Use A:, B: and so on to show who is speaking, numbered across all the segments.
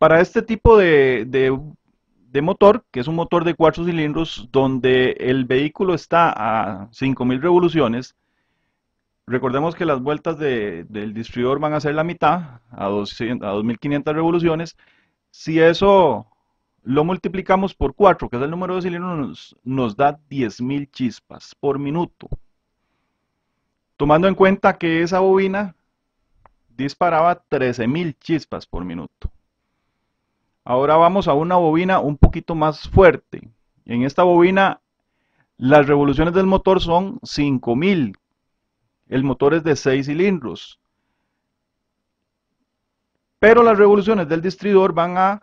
A: Para este tipo de, motor, que es un motor de cuatro cilindros, donde el vehículo está a 5.000 revoluciones, recordemos que las vueltas del distribuidor van a ser la mitad, a, a 2.500 revoluciones. Si eso lo multiplicamos por 4, que es el número de cilindros, nos, nos da 10.000 chispas por minuto. Tomando en cuenta que esa bobina disparaba 13.000 chispas por minuto. Ahora vamos a una bobina un poquito más fuerte. En esta bobina las revoluciones del motor son 5000. El motor es de 6 cilindros. Pero las revoluciones del distribuidor van a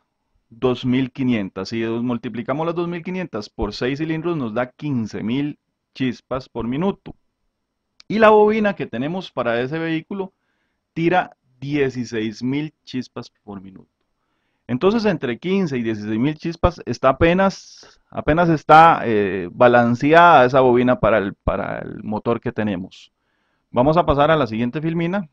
A: 2500. Si multiplicamos las 2500 por 6 cilindros nos da 15000 chispas por minuto. Y la bobina que tenemos para ese vehículo tira 16000 chispas por minuto. Entonces, entre 15 y 16 mil chispas está apenas, apenas está eh, balanceada esa bobina para el, motor que tenemos. Vamos a pasar a la siguiente filmina.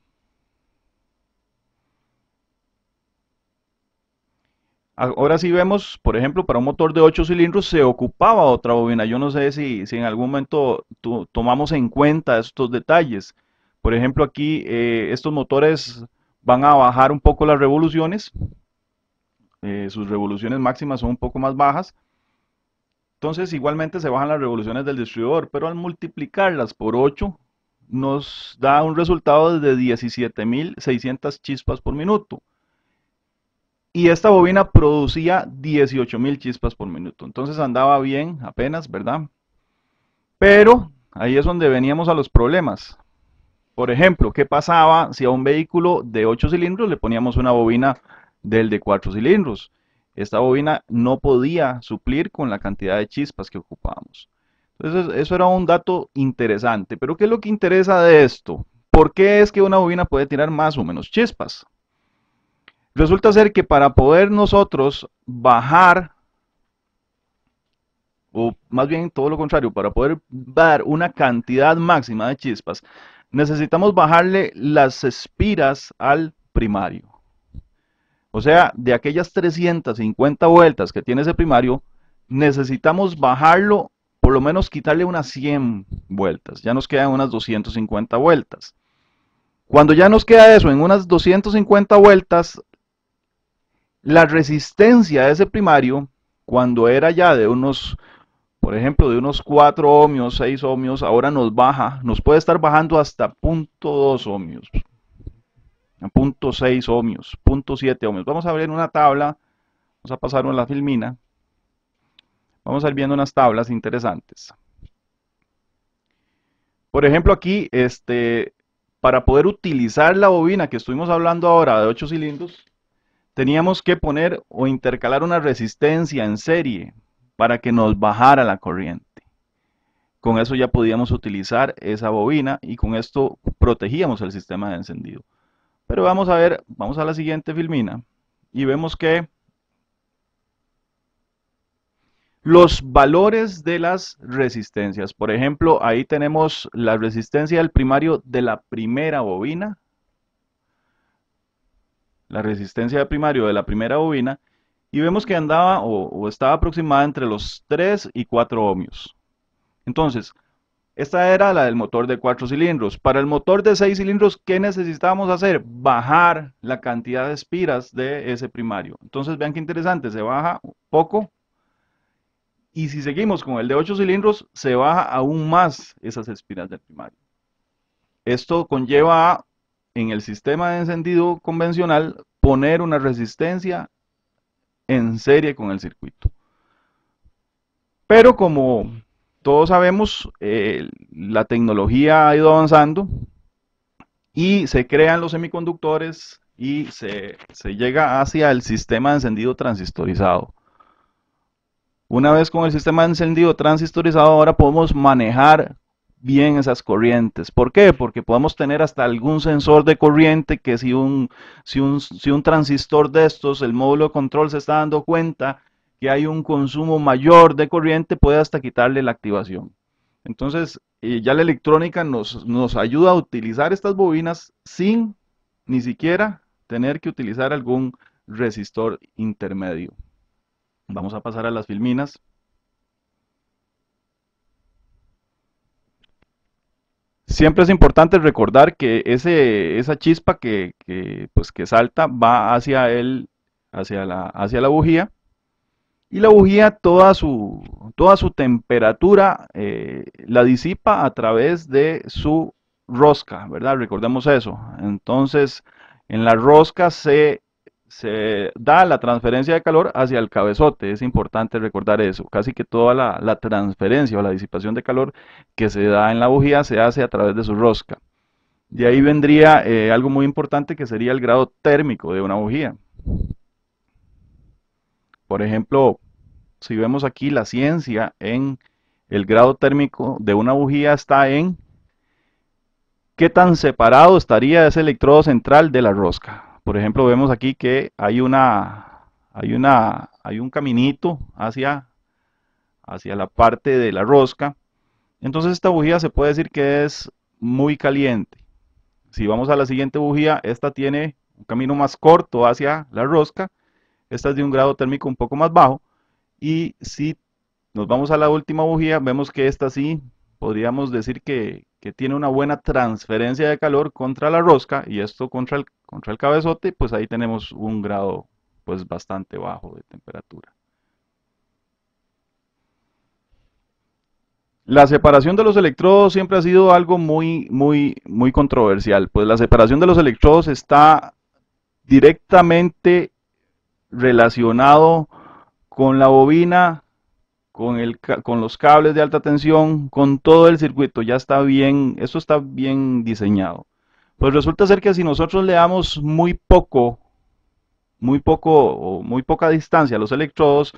A: Ahora sí vemos, por ejemplo, para un motor de 8 cilindros se ocupaba otra bobina. Yo no sé si, en algún momento tomamos en cuenta estos detalles. Por ejemplo, aquí eh, estos motores van a bajar un poco las revoluciones, eh, sus revoluciones máximas son un poco más bajas. Entonces igualmente se bajan las revoluciones del distribuidor, pero al multiplicarlas por 8 nos da un resultado de 17.600 chispas por minuto. Y esta bobina producía 18.000 chispas por minuto. Entonces andaba bien apenas, ¿verdad? Pero ahí es donde veníamos a los problemas. Por ejemplo, ¿qué pasaba si a un vehículo de 8 cilindros le poníamos una bobina del de cuatro cilindros. Esta bobina no podía suplir con la cantidad de chispas que ocupábamos. Entonces eso era un dato interesante. Pero ¿qué es lo que interesa de esto? ¿Por qué es que una bobina puede tirar más o menos chispas? Resulta ser que para poder nosotros bajar, o más bien todo lo contrario, para poder dar una cantidad máxima de chispas, necesitamos bajarle las espiras al primario. O sea, de aquellas 350 vueltas que tiene ese primario, necesitamos bajarlo, por lo menos quitarle unas 100 vueltas. Ya nos quedan unas 250 vueltas. Cuando ya nos queda eso en unas 250 vueltas, la resistencia de ese primario, cuando era ya de unos, por ejemplo, de unos 4 ohmios, 6 ohmios, ahora nos baja, nos puede estar bajando hasta 0.2 ohmios, 0.6 ohmios, 0.7 ohmios. Vamos a ver en una tabla, vamos a pasar la filmina, vamos a ir viendo unas tablas interesantes. Por ejemplo, aquí, este, para poder utilizar la bobina que estuvimos hablando ahora de 8 cilindros, teníamos que poner o intercalar una resistencia en serie para que nos bajara la corriente. Con eso ya podíamos utilizar esa bobina y con esto protegíamos el sistema de encendido. Pero vamos a ver, vamos a la siguiente filmina y vemos que los valores de las resistencias. Por ejemplo, ahí tenemos la resistencia del primario de la primera bobina. La resistencia del primario de la primera bobina. Y vemos que andaba o, estaba aproximada entre los 3 y 4 ohmios. Entonces, esta era la del motor de 4 cilindros. Para el motor de 6 cilindros, ¿qué necesitábamos hacer? Bajar la cantidad de espiras de ese primario. Entonces, vean qué interesante, se baja poco. Y si seguimos con el de 8 cilindros, se baja aún más esas espiras del primario. Esto conlleva en el sistema de encendido convencional, poner una resistencia en serie con el circuito. Pero como todos sabemos, eh, la tecnología ha ido avanzando y se crean los semiconductores y se, llega hacia el sistema encendido transistorizado. Una vez con el sistema encendido transistorizado, ahora podemos manejar bien esas corrientes. ¿Por qué? Porque podemos tener hasta algún sensor de corriente que si un, un, si un transistor de estos, el módulo de control se está dando cuenta que hay un consumo mayor de corriente, puede hasta quitarle la activación. Entonces, eh, ya la electrónica nos, ayuda a utilizar estas bobinas sin ni siquiera tener que utilizar algún resistor intermedio. Vamos a pasar a las filminas. Siempre es importante recordar que ese, esa chispa que, pues que salta va hacia, el, hacia, la, hacia la bujía y la bujía toda su, toda su temperatura eh, la disipa a través de su rosca, ¿verdad? Recordemos eso. Entonces, en la rosca se, da la transferencia de calor hacia el cabezote, es importante recordar eso. Casi que toda la, transferencia o la disipación de calor que se da en la bujía se hace a través de su rosca. De ahí vendría eh, algo muy importante que sería el grado térmico de una bujía. Por ejemplo, si vemos aquí la ciencia en el grado térmico de una bujía está en qué tan separado estaría ese electrodo central de la rosca. Por ejemplo, vemos aquí que hay una hay una hay un caminito hacia hacia la parte de la rosca. Entonces esta bujía se puede decir que es muy caliente. Si vamos a la siguiente bujía, esta tiene un camino más corto hacia la rosca. Esta es de un grado térmico un poco más bajo. Y si nos vamos a la última bujía, vemos que esta sí podríamos decir que, tiene una buena transferencia de calor contra la rosca y esto contra el, contra el cabezote, pues ahí tenemos un grado pues bastante bajo de temperatura. La separación de los electrodos siempre ha sido algo muy, muy, muy controversial. Pues la separación de los electrodos está directamente relacionado con la bobina, con, el, con los cables de alta tensión, con todo el circuito, ya está bien, eso está bien diseñado. Pues resulta ser que si nosotros le damos muy poco, muy poco o muy poca distancia a los electrodos,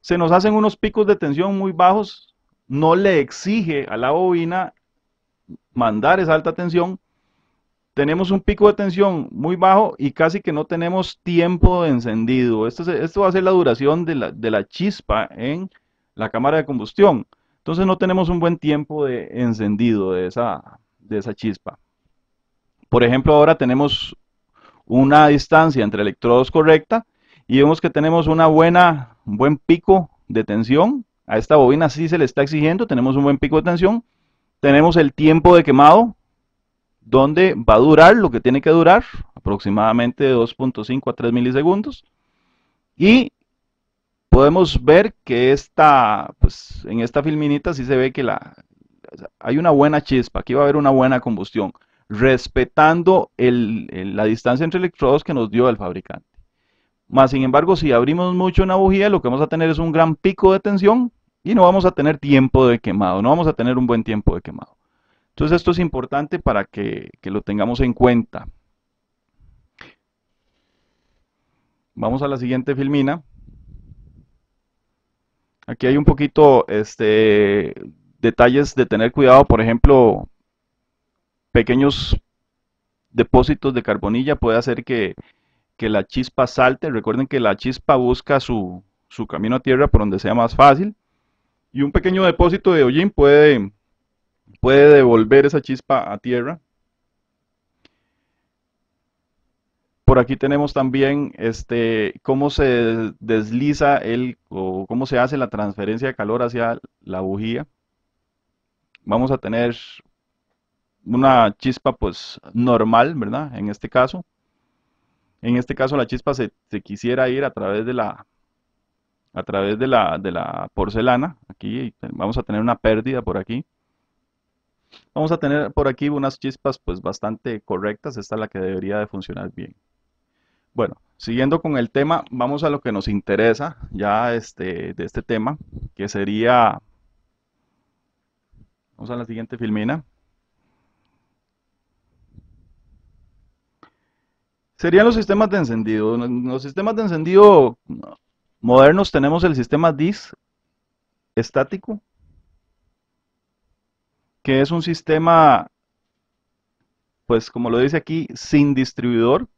A: se nos hacen unos picos de tensión muy bajos, no le exige a la bobina mandar esa alta tensión tenemos un pico de tensión muy bajo y casi que no tenemos tiempo de encendido. Esto, esto va a ser la duración de la, chispa en la cámara de combustión. Entonces no tenemos un buen tiempo de encendido de esa, de esa chispa. Por ejemplo, ahora tenemos una distancia entre electrodos correcta y vemos que tenemos una buena, un buen pico de tensión. A esta bobina sí se le está exigiendo, tenemos un buen pico de tensión. Tenemos el tiempo de quemado, donde va a durar lo que tiene que durar, aproximadamente 2.5 a 3 milisegundos. Y podemos ver que esta, pues, en esta filminita sí se ve que la, hay una buena chispa, aquí va a haber una buena combustión, respetando la distancia entre electrodos que nos dio el fabricante. Más sin embargo, si abrimos mucho una bujía, lo que vamos a tener es un gran pico de tensión y no vamos a tener tiempo de quemado, no vamos a tener un buen tiempo de quemado. Entonces esto es importante para que, lo tengamos en cuenta. Vamos a la siguiente filmina. Aquí hay un poquito este, detalles de tener cuidado, por ejemplo, pequeños depósitos de carbonilla puede hacer que, la chispa salte. Recuerden que la chispa busca su, su camino a tierra por donde sea más fácil. Y un pequeño depósito de hollín puede puede devolver esa chispa a tierra. Por aquí tenemos también este, cómo se desliza el, o cómo se hace la transferencia de calor hacia la bujía. Vamos a tener una chispa pues normal, ¿verdad? En este caso. En este caso la chispa se, quisiera ir a través de la, a través de la, de la porcelana. Aquí vamos a tener una pérdida por aquí. Vamos a tener por aquí unas chispas pues bastante correctas. Esta es la que debería de funcionar bien. Bueno, siguiendo con el tema, vamos a lo que nos interesa ya este, de este tema, que sería... Vamos a la siguiente filmina. Serían los sistemas de encendido. los sistemas de encendido modernos tenemos el sistema DIS estático que es un sistema, pues como lo dice aquí, sin distribuidor,